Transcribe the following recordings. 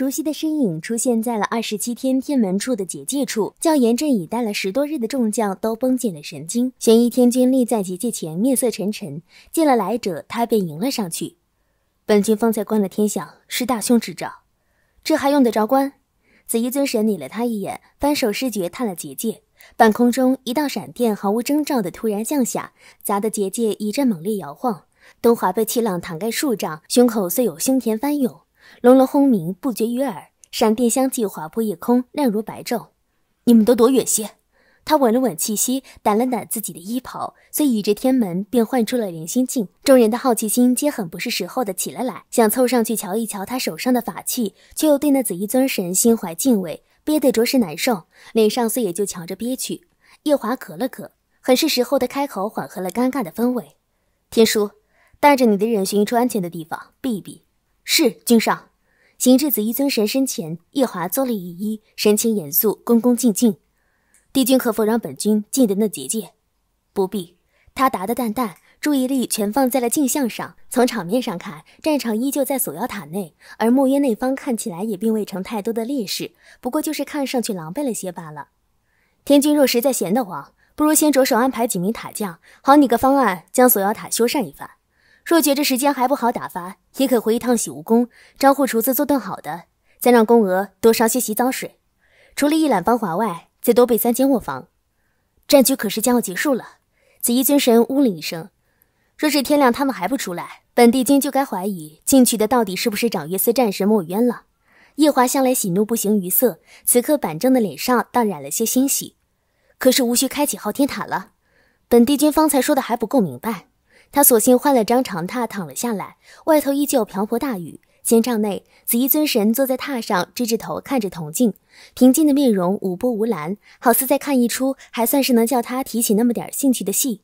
熟悉的身影出现在了二十七天天门处的结界处，叫严阵以待了十多日的众将都绷紧了神经。玄一天君立在结界前，面色沉沉，见了来者，他便迎了上去。本君方才观了天象，是大凶之兆，这还用得着观？紫衣尊神睨了他一眼，翻手施诀探了结界，半空中一道闪电毫无征兆的突然降下，砸得结界一阵猛烈摇晃。东华被气浪弹开数丈，胸口虽有胸田翻涌。隆隆轰鸣不绝于耳，闪电相继划破夜空，亮如白昼。你们都躲远些。他稳了稳气息，掸了掸自己的衣袍，随倚着天门，便唤出了连心镜。众人的好奇心皆很不是时候的起了来，想凑上去瞧一瞧他手上的法器，却又对那紫衣尊神心怀敬畏，憋得着实难受，脸上虽也就瞧着憋屈。夜华咳了咳，很是时候的开口缓和了尴尬的氛围。天叔，带着你的人寻一处安全的地方避一避。是君上，行至紫衣尊神身前，夜华作了一揖，神情严肃，恭恭敬敬。帝君可否让本君进得那结界？不必。他答得淡淡，注意力全放在了镜像上。从场面上看，战场依旧在锁妖塔内，而墨渊那方看起来也并未成太多的劣势，不过就是看上去狼狈了些罢了。天君若实在闲得慌，不如先着手安排几名塔将，好拟个方案，将锁妖塔修缮一番。若觉着时间还不好打发，也可回一趟洗梧宫，招呼厨子做顿好的，再让宫娥多烧些洗澡水。除了一览芳华外，再多备三间卧房。战局可是将要结束了。紫衣尊神呜了一声，若是天亮他们还不出来，本帝君就该怀疑进去的到底是不是长月司战神墨渊了。夜华向来喜怒不形于色，此刻板正的脸上倒染了些欣喜。可是无需开启昊天塔了，本帝君方才说的还不够明白。他索性换了张长榻躺了下来，外头依旧瓢泼大雨。仙帐内，紫衣尊神坐在榻上，支着头看着铜镜，平静的面容无波无澜，好似在看一出还算是能叫他提起那么点兴趣的戏。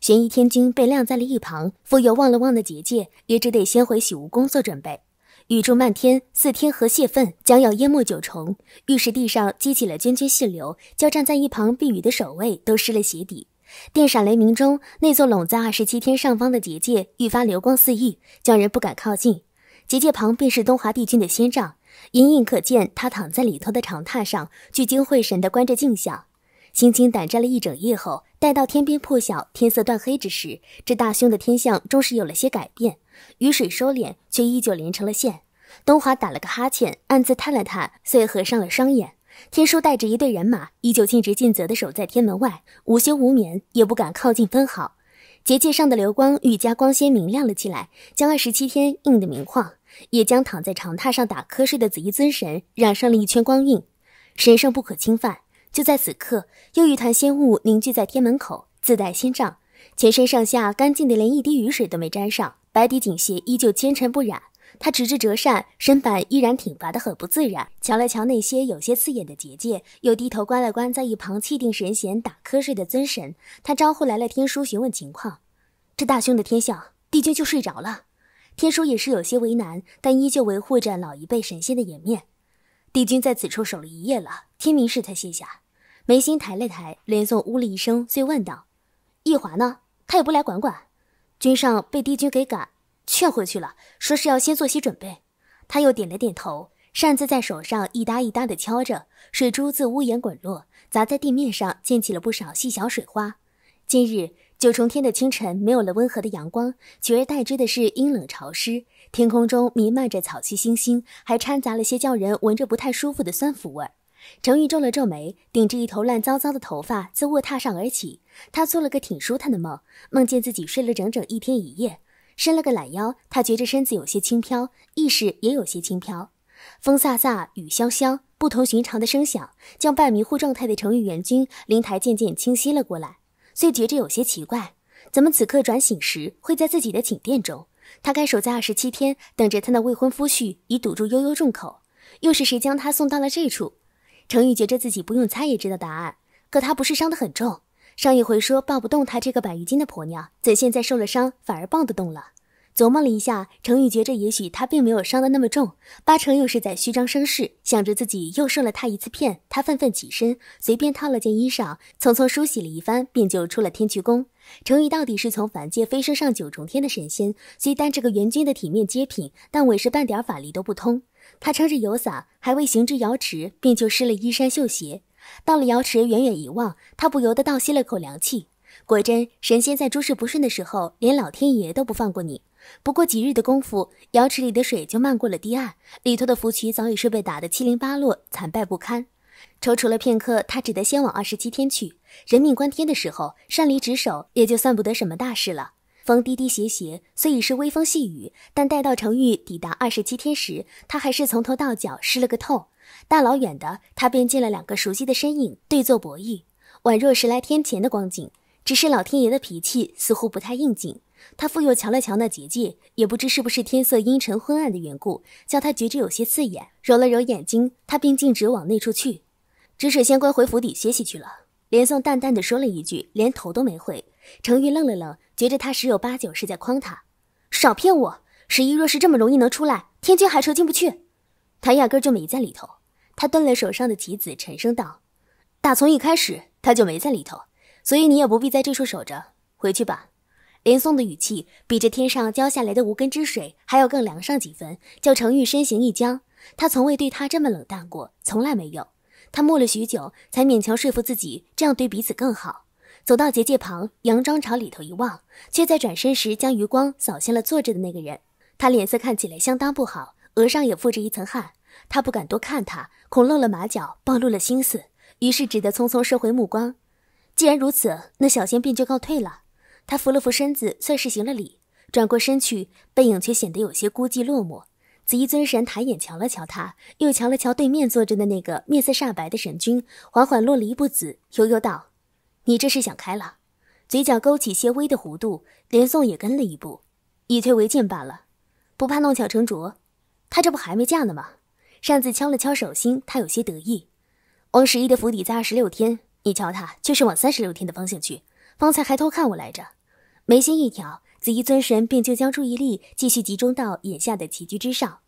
玄衣天君被晾在了一旁，复又望了望的结界，也只得先回洗梧宫做准备。雨柱漫天，似天河泄愤，将要淹没九重。玉石地上激起了涓涓细流，交战在一旁避雨的守卫都湿了鞋底。电闪雷鸣中，那座笼在二十七天上方的结界愈发流光四溢，叫人不敢靠近。结界旁便是东华帝君的仙帐，隐隐可见他躺在里头的长榻上，聚精会神地观着镜像。心惊胆战了一整夜后，待到天边破晓，天色断黑之时，这大凶的天象终是有了些改变，雨水收敛，却依旧连成了线。东华打了个哈欠，暗自叹了叹，遂合上了双眼。天书带着一队人马，依旧尽职尽责地守在天门外，无休无眠，也不敢靠近分毫。结界上的流光愈加光鲜明亮了起来，将二十七天映得明晃，也将躺在长榻上打瞌睡的紫衣尊神染上了一圈光晕。神圣不可侵犯。就在此刻，又一团仙雾凝聚在天门口，自带仙障，全身上下干净的连一滴雨水都没沾上，白底锦鞋依旧纤尘不染。他执着折扇，身板依然挺拔的很不自然。瞧了瞧那些有些刺眼的结界，又低头关了关在一旁气定神闲打瞌睡的尊神。他招呼来了天书询问情况。这大凶的天象，帝君就睡着了。天书也是有些为难，但依旧维护着老一辈神仙的颜面。帝君在此处守了一夜了，天明时才歇下。眉心抬了抬，连送呜了一声，遂问道：“奕华呢？他也不来管管？君上被帝君给赶。”劝回去了，说是要先做些准备。他又点了点头，扇子在手上一搭一搭的敲着，水珠自屋檐滚落，砸在地面上溅起了不少细小水花。今日九重天的清晨没有了温和的阳光，取而代之的是阴冷潮湿，天空中弥漫着草气星星，还掺杂了些叫人闻着不太舒服的酸腐味。程玉皱了皱眉，顶着一头乱糟糟的头发自卧榻上而起，他做了个挺舒坦的梦，梦见自己睡了整整一天一夜。伸了个懒腰，他觉着身子有些轻飘，意识也有些轻飘。风飒飒，雨潇潇，不同寻常的声响，将半迷糊状态的程玉元君灵台渐渐清晰了过来，虽觉着有些奇怪：怎么此刻转醒时会在自己的寝殿中？他该守在二十七天，等着他那未婚夫婿，以堵住悠悠众口。又是谁将他送到了这处？程玉觉着自己不用猜也知道答案，可他不是伤得很重？上一回说抱不动她这个百余斤的婆娘，怎现在受了伤反而抱得动了？琢磨了一下，程宇觉着也许她并没有伤得那么重，八成又是在虚张声势。想着自己又受了她一次骗，他愤愤起身，随便套了件衣裳，匆匆梳洗了一番，便就出了天居宫。程宇到底是从凡界飞升上九重天的神仙，虽担这个元君的体面阶品，但委实半点法力都不通。他撑着油伞，还未行至瑶池，便就湿了衣衫袖鞋。到了瑶池，远远一望，他不由得倒吸了口凉气。果真，神仙在诸事不顺的时候，连老天爷都不放过你。不过几日的功夫，瑶池里的水就漫过了堤岸，里头的浮渠早已是被打得七零八落，惨败不堪。踌躇了片刻，他只得先往二十七天去。人命关天的时候，擅离职守也就算不得什么大事了。风低低斜斜，虽已是微风细雨，但待到成玉抵达二十七天时，他还是从头到脚湿了个透。大老远的，他便见了两个熟悉的身影对坐博弈，宛若十来天前的光景。只是老天爷的脾气似乎不太应景。他复又瞧了瞧那结界，也不知是不是天色阴沉昏暗的缘故，叫他觉着有些刺眼。揉了揉眼睛，他便径直往那处去，止水仙官回府邸歇息去了。连宋淡淡的说了一句，连头都没回。程昱愣了愣，觉着他十有八九是在诓他，少骗我！十一若是这么容易能出来，天君还愁进不去？他压根就没在里头。他顿了手上的棋子，沉声道：“打从一开始，他就没在里头，所以你也不必在这处守着，回去吧。”连松的语气比这天上浇下来的无根之水还要更凉上几分，叫程玉身形一僵。他从未对他这么冷淡过，从来没有。他默了许久，才勉强说服自己这样对彼此更好。走到结界旁，佯装朝里头一望，却在转身时将余光扫向了坐着的那个人。他脸色看起来相当不好，额上也附着一层汗。他不敢多看，他恐露了马脚，暴露了心思，于是只得匆匆收回目光。既然如此，那小仙便就告退了。他扶了扶身子，算是行了礼，转过身去，背影却显得有些孤寂落寞。紫衣尊神抬眼瞧了瞧他，又瞧了瞧对面坐着的那个面色煞白的神君，缓缓落了一步子，悠悠道：“你这是想开了？”嘴角勾起些微的弧度。连宋也跟了一步，以退为进罢了，不怕弄巧成拙。他这不还没嫁呢吗？擅自敲了敲手心，他有些得意。王十一的府邸在二十六天，你瞧他却是往三十六天的方向去。方才还偷看我来着，眉心一挑，紫衣尊神便就将注意力继续集中到眼下的棋局之上。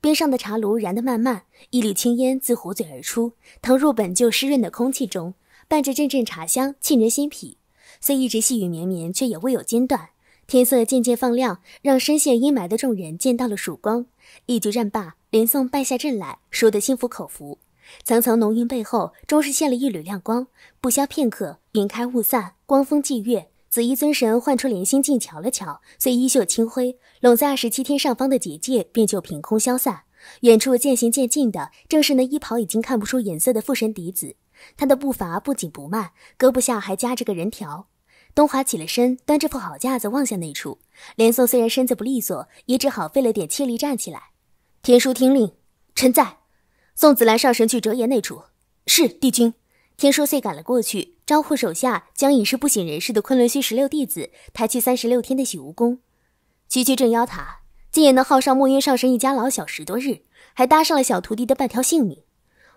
边上的茶炉燃得慢慢，一缕青烟自壶嘴而出，腾入本就湿润的空气中，伴着阵阵茶香，沁人心脾。虽一直细雨绵绵，却也未有间断。天色渐渐放亮，让深陷阴霾的众人见到了曙光。一局战罢。连宋败下阵来，输得心服口服。层层浓云背后，终是现了一缕亮光。不消片刻，云开雾散，光风霁月。紫衣尊神唤出莲心镜，瞧了瞧，随衣袖轻灰，笼在二十七天上方的结界便就凭空消散。远处渐行渐近的，正是那衣袍已经看不出颜色的父神嫡子。他的步伐不紧不慢，胳膊下还夹着个人条。东华起了身，端着副好架子望向那处。连宋虽然身子不利索，也只好费了点气力站起来。天书听令，臣在。送子兰上神去折颜那处。是帝君。天书遂赶了过去，招呼手下将已是不省人事的昆仑虚十六弟子抬去三十六天的洗梧宫。区区镇妖塔，竟也能耗上墨渊上神一家老小十多日，还搭上了小徒弟的半条性命。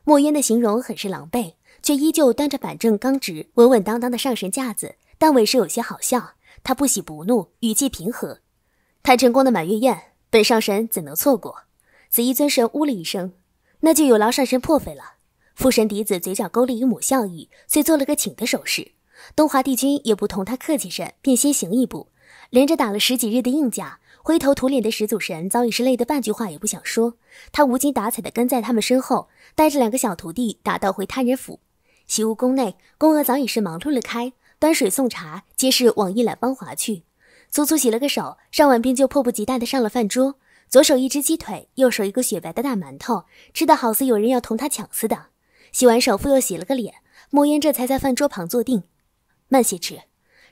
墨渊的形容很是狼狈，却依旧端着板正刚直、稳稳当当的上神架子，但委实有些好笑。他不喜不怒，语气平和。太晨宫的满月宴，本上神怎能错过？紫衣尊神呜了一声，那就有劳上神破费了。父神嫡子嘴角勾了一抹笑意，遂做了个请的手势。东华帝君也不同他客气甚，便先行一步。连着打了十几日的硬架，灰头土脸的始祖神早已是累得半句话也不想说，他无精打采的跟在他们身后，带着两个小徒弟打道回他人府。习武宫内，宫娥早已是忙碌了开，端水送茶皆是往一揽芳华去。足足洗了个手，上完便就迫不及待的上了饭桌。左手一只鸡腿，右手一个雪白的大馒头，吃的好似有人要同他抢似的。洗完手，复又洗了个脸，墨烟这才在饭桌旁坐定。慢些吃。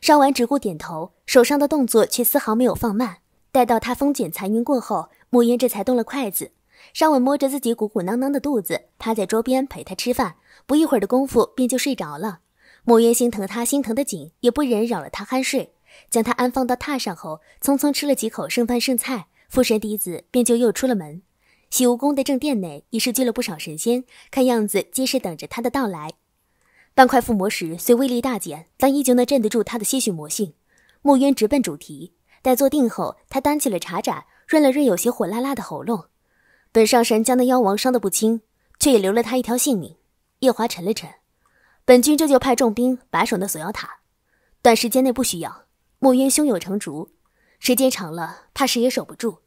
尚晚只顾点头，手上的动作却丝毫没有放慢。待到他风卷残云过后，墨烟这才动了筷子。尚文摸着自己鼓鼓囊囊的肚子，趴在桌边陪他吃饭。不一会儿的功夫，便就睡着了。墨烟心疼他，心疼的紧，也不忍扰了他酣睡，将他安放到榻上后，匆匆吃了几口剩饭剩菜。附身弟子便就又出了门，洗梧宫的正殿内已是聚了不少神仙，看样子皆是等着他的到来。半块附魔石虽威力大减，但依旧能镇得住他的些许魔性。墨渊直奔主题，待坐定后，他担起了茶盏，润了润有些火辣辣的喉咙。本上神将那妖王伤得不轻，却也留了他一条性命。夜华沉了沉，本君这就派重兵把守那锁妖塔，短时间内不需要。墨渊胸有成竹。时间长了，怕是也守不住。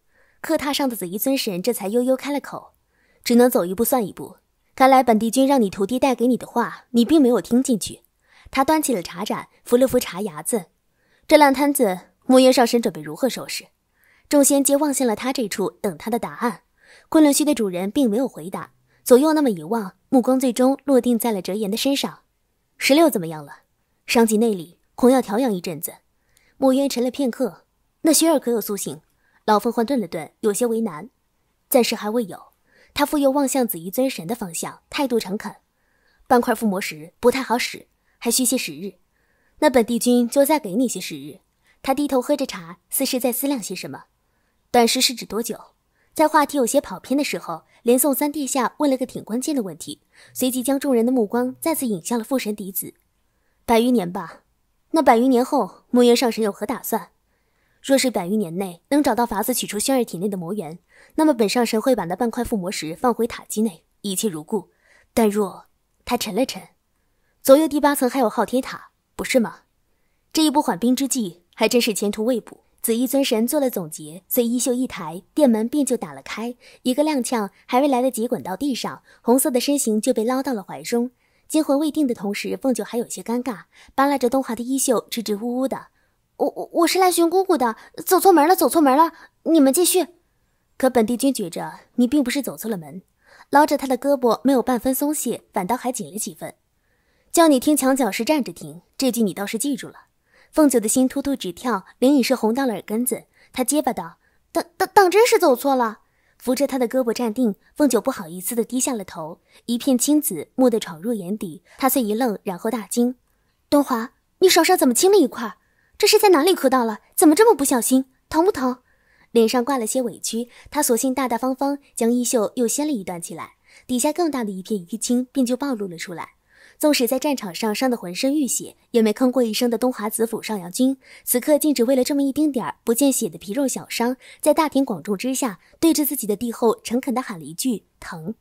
客榻上的紫衣尊神这才悠悠开了口：“只能走一步算一步。看来本帝君让你徒弟带给你的话，你并没有听进去。”他端起了茶盏，扶了扶茶牙子：“这烂摊子，墨渊上神准备如何收拾？”众仙皆望向了他这处，等他的答案。昆仑虚的主人并没有回答，左右那么一望，目光最终落定在了折颜的身上。石榴怎么样了？伤及内里，恐要调养一阵子。墨渊沉了片刻。那雪儿可有苏醒？老凤凰顿了顿，有些为难，暂时还未有。他复又望向紫衣尊神的方向，态度诚恳。半块附魔石不太好使，还需些时日。那本帝君就再给你些时日。他低头喝着茶，似是在思量些什么。短时是指多久？在话题有些跑偏的时候，连宋三殿下问了个挺关键的问题，随即将众人的目光再次引向了父神嫡子。百余年吧。那百余年后，木渊上神有何打算？若是百余年内能找到法子取出轩儿体内的魔元，那么本上神会把那半块附魔石放回塔基内，一切如故。但若他沉了沉，左右第八层还有昊天塔，不是吗？这一波缓兵之计还真是前途未卜。紫衣尊神做了总结，随衣袖一抬，殿门便就打了开，一个踉跄，还未来得及滚到地上，红色的身形就被捞到了怀中。惊魂未定的同时，凤九还有些尴尬，扒拉着东华的衣袖，支支吾吾的。我我我是来寻姑姑的，走错门了，走错门了。你们继续。可本帝君觉着你并不是走错了门，捞着他的胳膊没有半分松懈，反倒还紧了几分。叫你听墙角是站着听，这句你倒是记住了。凤九的心突突直跳，脸已是红到了耳根子。他结巴道：“当当当，真是走错了。”扶着他的胳膊站定，凤九不好意思的低下了头，一片青紫蓦地闯入眼底，他虽一愣，然后大惊：“东华，你手上怎么青了一块？”这是在哪里磕到了？怎么这么不小心？疼不疼？脸上挂了些委屈，他索性大大方方将衣袖又掀了一段起来，底下更大的一片淤青便就暴露了出来。纵使在战场上伤得浑身浴血，也没吭过一声的东华子府上阳君，此刻竟只为了这么一丁点儿不见血的皮肉小伤，在大庭广众之下对着自己的帝后诚恳的喊了一句：“疼。”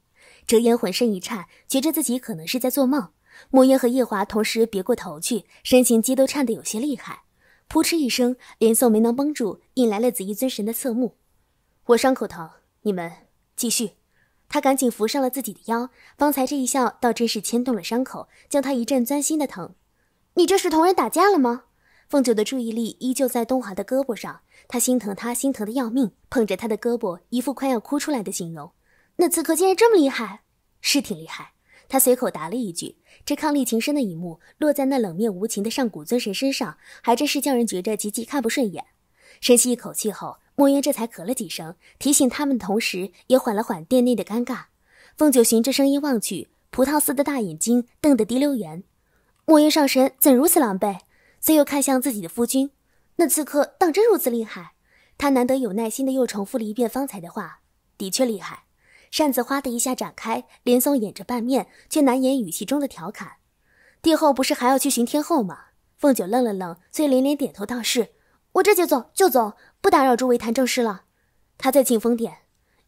折颜浑身一颤，觉着自己可能是在做梦。莫言和夜华同时别过头去，身形皆都颤得有些厉害。扑哧一声，连宋没能绷住，引来了紫衣尊神的侧目。我伤口疼，你们继续。他赶紧扶上了自己的腰，方才这一笑，倒真是牵动了伤口，将他一阵钻心的疼。你这是同人打架了吗？凤九的注意力依旧在东华的胳膊上，他心疼他心疼的要命，捧着他的胳膊，一副快要哭出来的形容。那刺客竟然这么厉害，是挺厉害。他随口答了一句：“这伉俪情深的一幕，落在那冷面无情的上古尊神身上，还真是叫人觉着极其看不顺眼。”深吸一口气后，墨渊这才咳了几声，提醒他们的同时，也缓了缓殿内的尴尬。凤九循着声音望去，葡萄似的大眼睛瞪得滴溜圆。墨渊上神怎如此狼狈？虽又看向自己的夫君，那刺客当真如此厉害？他难得有耐心的又重复了一遍方才的话：“的确厉害。”扇子哗的一下展开，林松掩着半面，却难掩语气中的调侃：“帝后不是还要去寻天后吗？”凤九愣了愣，遂连连点头道：“是，我这就走，就走，不打扰诸位谈正事了。”他在庆丰殿，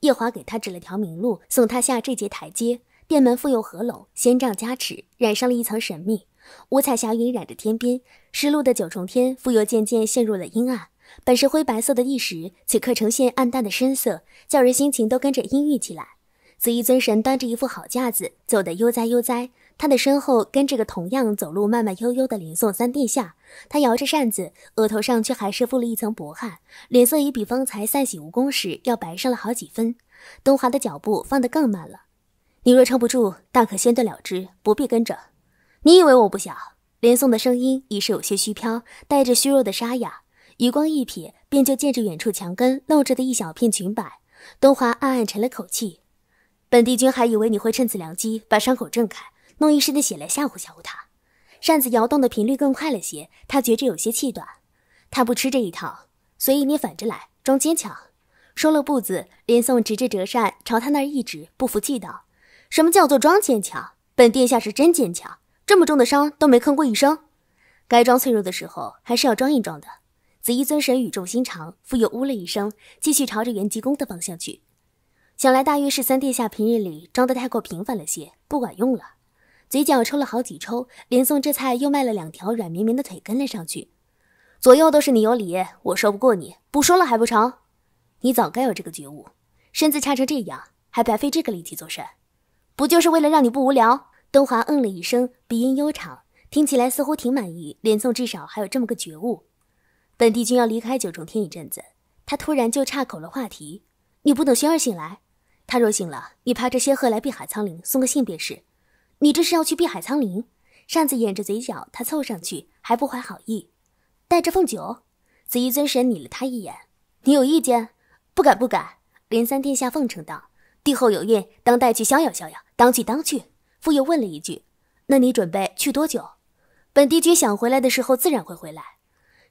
夜华给他指了条明路，送他下这节台阶。殿门复又合拢，仙杖加持，染上了一层神秘。五彩霞云染着天边，失落的九重天复又渐渐陷入了阴暗。本是灰白色的地石，此刻呈现暗淡的深色，叫人心情都跟着阴郁起来。紫衣尊神端着一副好架子，走得悠哉悠哉。他的身后跟着个同样走路慢慢悠悠的林宋三殿下。他摇着扇子，额头上却还是覆了一层薄汗，脸色也比方才散洗无功时要白上了好几分。东华的脚步放得更慢了。你若撑不住，大可先断了之，不必跟着。你以为我不想？连宋的声音已是有些虚飘，带着虚弱的沙哑。余光一瞥，便就见着远处墙根露着的一小片裙摆。东华暗暗沉了口气。本帝君还以为你会趁此良机把伤口挣开，弄一身的血来吓唬吓唬他。扇子摇动的频率更快了些，他觉着有些气短。他不吃这一套，所以你反着来，装坚强。收了步子，连宋直着折扇朝他那儿一指，不服气道：“什么叫做装坚强？本殿下是真坚强，这么重的伤都没吭过一声。该装脆弱的时候，还是要装一装的。”紫衣尊神语重心长，复又呜了一声，继续朝着元吉宫的方向去。想来大约是三殿下平日里装的太过频繁了些，不管用了，嘴角抽了好几抽。连宋这菜又迈了两条软绵绵的腿跟了上去，左右都是你有理，我说不过你，不说了还不成？你早该有这个觉悟，身子差成这样，还白费这个力气做甚？不就是为了让你不无聊？东华嗯了一声，鼻音悠长，听起来似乎挺满意。连宋至少还有这么个觉悟。本帝君要离开九重天一阵子，他突然就岔口了话题，你不等轩儿醒来？他若醒了，你派这仙鹤来碧海苍灵送个信便是。你这是要去碧海苍灵？扇子掩着嘴角，他凑上去，还不怀好意。带着凤九？紫衣尊神睨了他一眼：“你有意见？”“不敢不敢。”连三殿下奉承道：“帝后有孕，当带去逍遥逍遥，当去当去。”傅又问了一句：“那你准备去多久？”本帝君想回来的时候，自然会回来。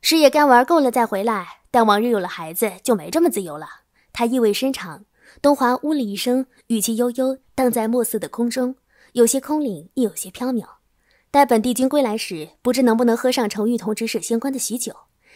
事业该玩够了再回来。但往日有了孩子，就没这么自由了。他意味深长。东华呜了一声，语气悠悠荡在墨色的空中，有些空灵，亦有些飘渺。待本帝君归来时，不知能不能喝上程玉同指使仙官的喜酒。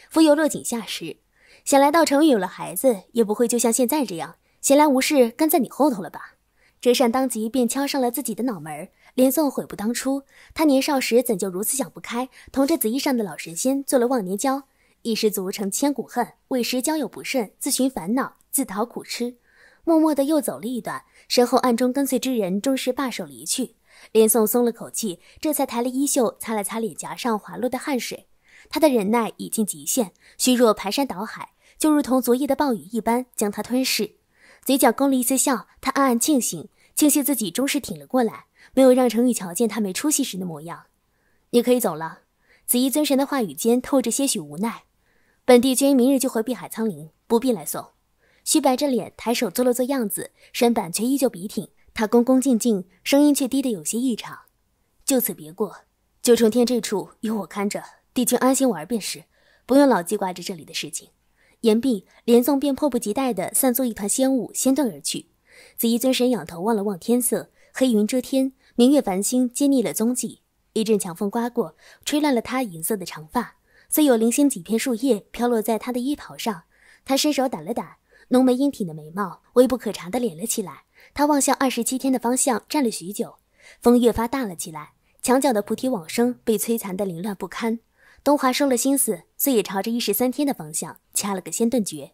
夫又落井下石，想来到程玉有了孩子，也不会就像现在这样闲来无事跟在你后头了吧？折扇当即便敲上了自己的脑门连宋悔不当初。他年少时怎就如此想不开，同这紫衣上的老神仙做了忘年交，一失足成千古恨，为时交友不慎，自寻烦恼，自讨苦吃。默默地又走了一段，身后暗中跟随之人终是罢手离去。连宋松了口气，这才抬了衣袖，擦了擦脸颊上滑落的汗水。他的忍耐已近极限，虚弱排山倒海，就如同昨夜的暴雨一般将他吞噬。嘴角勾了一丝笑，他暗暗庆幸，庆幸自己终是挺了过来，没有让程宇瞧见他没出息时的模样。你可以走了。紫衣尊神的话语间透着些许无奈。本帝君明日就回碧海苍林，不必来送。虚白着脸，抬手做了做样子，身板却依旧笔挺。他恭恭敬敬，声音却低得有些异常。就此别过，九重天这处由我看着，帝君安心玩便是，不用老记挂着这里的事情。言毕，连宋便迫不及待地散作一团仙雾，仙遁而去。紫衣尊神仰头望了望天色，黑云遮天，明月繁星皆匿了踪迹。一阵强风刮过，吹乱了他银色的长发，虽有零星几片树叶飘落在他的衣袍上，他伸手掸了掸。浓眉英挺的眉毛微不可察地敛了起来，他望向二十七天的方向站了许久，风越发大了起来，墙角的菩提往生被摧残得凌乱不堪。东华收了心思，遂也朝着一十三天的方向掐了个仙遁诀。